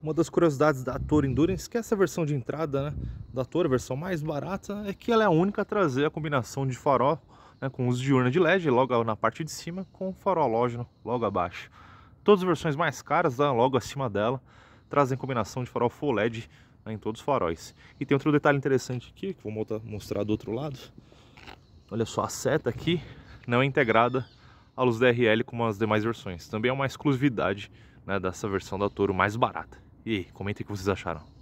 Uma das curiosidades da Toro Endurance, é que é essa versão de entrada né, da Toro, a versão mais barata, é que ela é a única a trazer a combinação de farol né, com uso de urna de LED logo na parte de cima com farol halógeno logo abaixo. Todas as versões mais caras, né, logo acima dela, trazem combinação de farol full LED né, em todos os faróis. E tem outro detalhe interessante aqui, que vou mostrar do outro lado. Olha só, a seta aqui não é integrada à luz DRL como as demais versões. Também é uma exclusividade né, dessa versão da Toro mais barata. E aí, comentem o que vocês acharam.